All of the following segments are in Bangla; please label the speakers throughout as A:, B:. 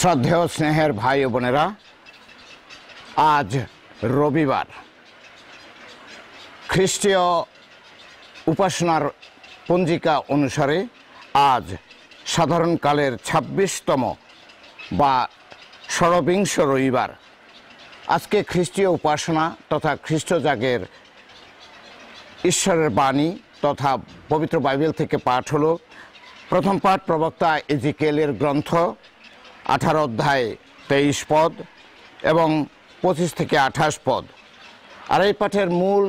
A: শ্রদ্ধেয় স্নেহের ভাই বোনেরা আজ রবিবার খ্রিস্টীয় উপাসনার পঞ্জিকা অনুসারে আজ সাধারণকালের ছাব্বিশতম বা ষড়বিংশ রবিবার আজকে খ্রিস্টীয় উপাসনা তথা খ্রিস্টজাগের ঈশ্বরের বাণী তথা পবিত্র বাইবেল থেকে পাঠ হল প্রথম পাঠ প্রবক্তা এজিকেলের গ্রন্থ আঠারো অধ্যায় তেইশ পদ এবং পঁচিশ থেকে আঠাশ পদ আর এই পাঠের মূল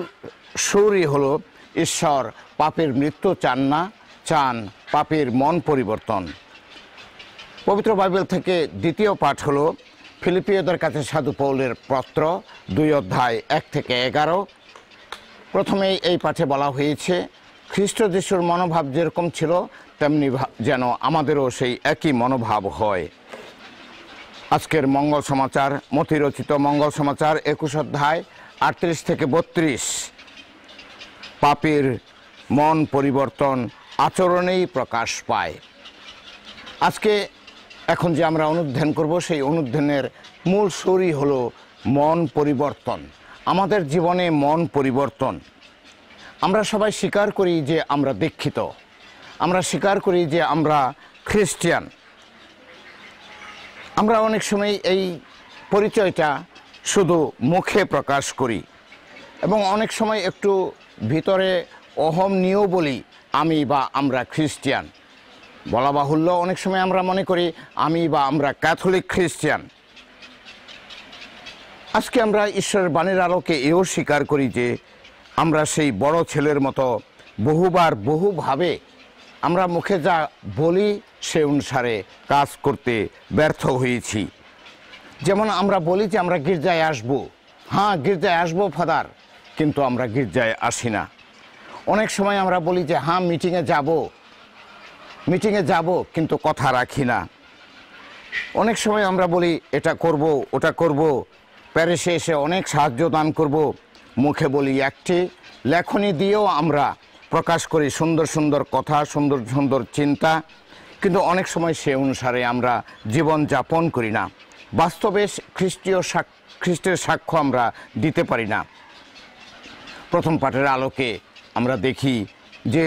A: সুরই হল ঈশ্বর পাপের মৃত্যু চান না চান পাপের মন পরিবর্তন পবিত্র বাইবেল থেকে দ্বিতীয় পাঠ হল ফিলিপিয়দের কাছে সাধু পৌলের পত্র দুই অধ্যায় এক থেকে এগারো প্রথমেই এই পাঠে বলা হয়েছে খ্রিস্ট যিশুর মনোভাব যেরকম ছিল তেমনি যেন আমাদেরও সেই একই মনোভাব হয় আজকের মঙ্গল সমাচার মতি রচিত মঙ্গল সমাচার একুশ অধ্যায় আটত্রিশ থেকে বত্রিশ পাপের মন পরিবর্তন আচরণেই প্রকাশ পায় আজকে এখন যে আমরা অনুধ্যান করব সেই অনুধ্যানের মূল সুরই হলো মন পরিবর্তন আমাদের জীবনে মন পরিবর্তন আমরা সবাই স্বীকার করি যে আমরা দীক্ষিত আমরা স্বীকার করি যে আমরা খ্রিস্টিয়ান আমরা অনেক সময় এই পরিচয়টা শুধু মুখে প্রকাশ করি এবং অনেক সময় একটু ভিতরে অহম নিয়েও বলি আমি বা আমরা খ্রিস্টিয়ান বলা বাহুল্য অনেক সময় আমরা মনে করি আমি বা আমরা ক্যাথলিক খ্রিস্টিয়ান আজকে আমরা ঈশ্বরের বাণীর আলোকে এও স্বীকার করি যে আমরা সেই বড় ছেলের মতো বহুবার বহুভাবে আমরা মুখে যা বলি সে অনুসারে কাজ করতে ব্যর্থ হয়েছি যেমন আমরা বলি যে আমরা গির্জায় আসব হ্যাঁ গির্জায় আসবো ফাদার কিন্তু আমরা গির্জায় আসি না অনেক সময় আমরা বলি যে হ্যাঁ মিটিংয়ে যাব মিটিংয়ে যাব কিন্তু কথা রাখি না অনেক সময় আমরা বলি এটা করব ওটা করব প্যারিসে এসে অনেক সাহায্য দান করব মুখে বলি একটি লেখনি দিয়েও আমরা প্রকাশ করি সুন্দর সুন্দর কথা সুন্দর সুন্দর চিন্তা কিন্তু অনেক সময় সে অনুসারে আমরা জীবন যাপন করি না বাস্তবে খ্রিস্টীয় খ্রিস্টের সাক্ষ্য আমরা দিতে পারি না প্রথম পাঠের আলোকে আমরা দেখি যে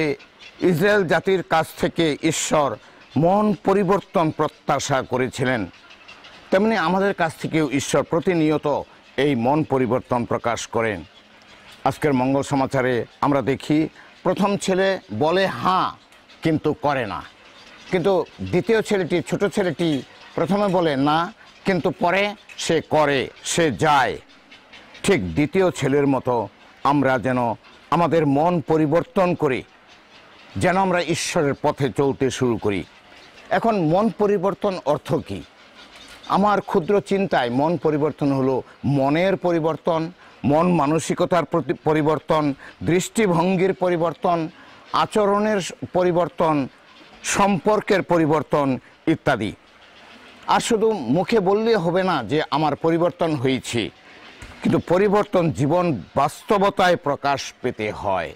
A: ইসরায়েল জাতির কাছ থেকে ঈশ্বর মন পরিবর্তন প্রত্যাশা করেছিলেন তেমনি আমাদের কাছ থেকেও ঈশ্বর প্রতিনিয়ত এই মন পরিবর্তন প্রকাশ করেন আজকের মঙ্গল সমাচারে আমরা দেখি প্রথম ছেলে বলে হাঁ কিন্তু করে না কিন্তু দ্বিতীয় ছেলেটি ছোট ছেলেটি প্রথমে বলে না কিন্তু পরে সে করে সে যায় ঠিক দ্বিতীয় ছেলের মতো আমরা যেন আমাদের মন পরিবর্তন করি যেন আমরা ঈশ্বরের পথে চলতে শুরু করি এখন মন পরিবর্তন অর্থ কি আমার ক্ষুদ্র চিন্তায় মন পরিবর্তন হলো মনের পরিবর্তন মন মানসিকতার প্রতি পরিবর্তন দৃষ্টিভঙ্গির পরিবর্তন আচরণের পরিবর্তন সম্পর্কের পরিবর্তন ইত্যাদি আর শুধু মুখে বললে হবে না যে আমার পরিবর্তন হয়েছে কিন্তু পরিবর্তন জীবন বাস্তবতায় প্রকাশ পেতে হয়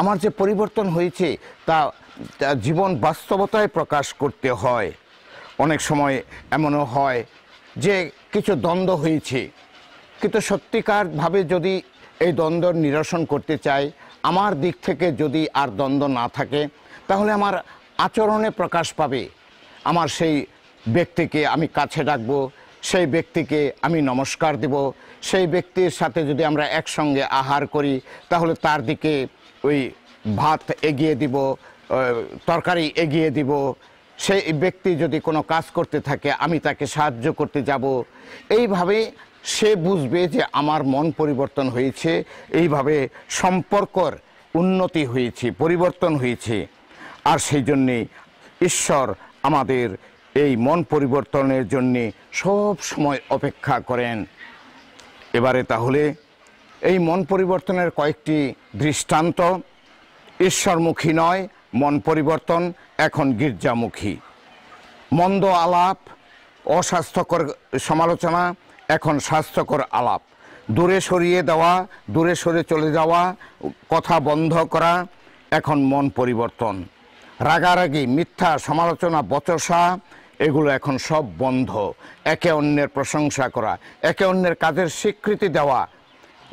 A: আমার যে পরিবর্তন হয়েছে তা জীবন বাস্তবতায় প্রকাশ করতে হয় অনেক সময় এমনও হয় যে কিছু দ্বন্দ্ব হয়েছে কিন্তু সত্যিকারভাবে যদি এই দ্বন্দ্ব নিরসন করতে চাই আমার দিক থেকে যদি আর দ্বন্দ্ব না থাকে তাহলে আমার আচরণে প্রকাশ পাবে আমার সেই ব্যক্তিকে আমি কাছে ডাকব সেই ব্যক্তিকে আমি নমস্কার দেব সেই ব্যক্তির সাথে যদি আমরা একসঙ্গে আহার করি তাহলে তার দিকে ওই ভাত এগিয়ে দিব তরকারি এগিয়ে দিব সেই ব্যক্তি যদি কোনো কাজ করতে থাকে আমি তাকে সাহায্য করতে যাব এইভাবে সে বুঝবে যে আমার মন পরিবর্তন হয়েছে এইভাবে সম্পর্কর উন্নতি হয়েছে পরিবর্তন হয়েছে আর সেই জন্যে ঈশ্বর আমাদের এই মন পরিবর্তনের জন্যে সব সময় অপেক্ষা করেন এবারে তাহলে এই মন পরিবর্তনের কয়েকটি দৃষ্টান্ত ঈশ্বরমুখী নয় মন পরিবর্তন এখন গির্জামুখী মন্দ আলাপ অস্বাস্থ্যকর সমালোচনা এখন স্বাস্থ্যকর আলাপ দূরে সরিয়ে দেওয়া দূরে সরে চলে যাওয়া কথা বন্ধ করা এখন মন পরিবর্তন রাগারাগি মিথ্যা সমালোচনা বচসা এগুলো এখন সব বন্ধ একে অন্যের প্রশংসা করা একে অন্যের কাজের স্বীকৃতি দেওয়া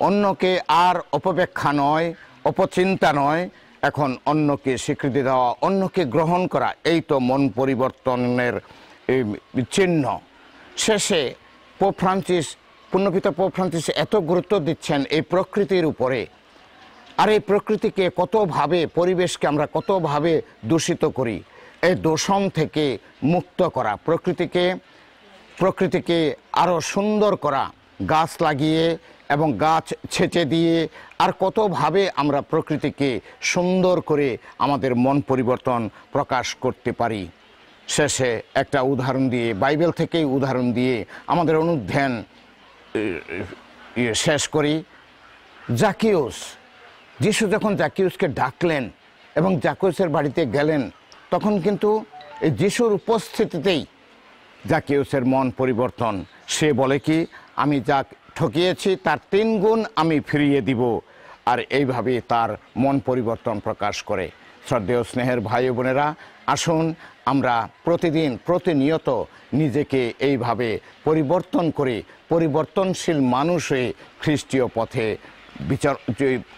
A: অন্যকে আর অপব্যাখ্যা নয় অপচিন্তা নয় এখন অন্যকে স্বীকৃতি দেওয়া অন্যকে গ্রহণ করা এই তো মন পরিবর্তনের চিহ্ন শেষে পোপ ফ্রান্সিস পুণ্যপিতা পোপ ফ্রান্সিস এত গুরুত্ব দিচ্ছেন এই প্রকৃতির উপরে আর এই প্রকৃতিকে কতভাবে পরিবেশকে আমরা কতভাবে দূষিত করি এই দূষণ থেকে মুক্ত করা প্রকৃতিকে প্রকৃতিকে আরও সুন্দর করা গাছ লাগিয়ে এবং গাছ ছেঁচে দিয়ে আর কতভাবে আমরা প্রকৃতিকে সুন্দর করে আমাদের মন পরিবর্তন প্রকাশ করতে পারি শেষে একটা উদাহরণ দিয়ে বাইবেল থেকেই উদাহরণ দিয়ে আমাদের অনুধ্যান শেষ করি জাকিউস যিশু যখন জাকিউসকে ডাকলেন এবং জাকিউসের বাড়িতে গেলেন তখন কিন্তু এই যিশুর উপস্থিতিতেই জাকিউসের মন পরিবর্তন সে বলে কি আমি যা ঠকিয়েছি তার তিন গুণ আমি ফিরিয়ে দিব আর এইভাবে তার মন পরিবর্তন প্রকাশ করে শ্রদ্ধেয় স্নেহের ভাই বোনেরা আসুন আমরা প্রতিদিন প্রতিনিয়ত নিজেকে এইভাবে পরিবর্তন করে পরিবর্তনশীল মানুষ হয়ে খ্রিস্টীয় পথে বিচার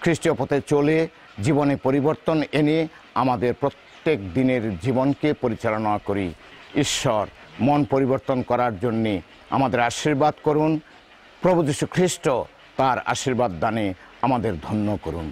A: খ্রিস্টীয় পথে চলে জীবনে পরিবর্তন এনে আমাদের প্রত্যেক দিনের জীবনকে পরিচালনা করি ঈশ্বর মন পরিবর্তন করার জন্যে আমাদের আশীর্বাদ করুন প্রভু যীশু খ্রিস্ট তার আশীর্বাদ দানে আমাদের ধন্য করুন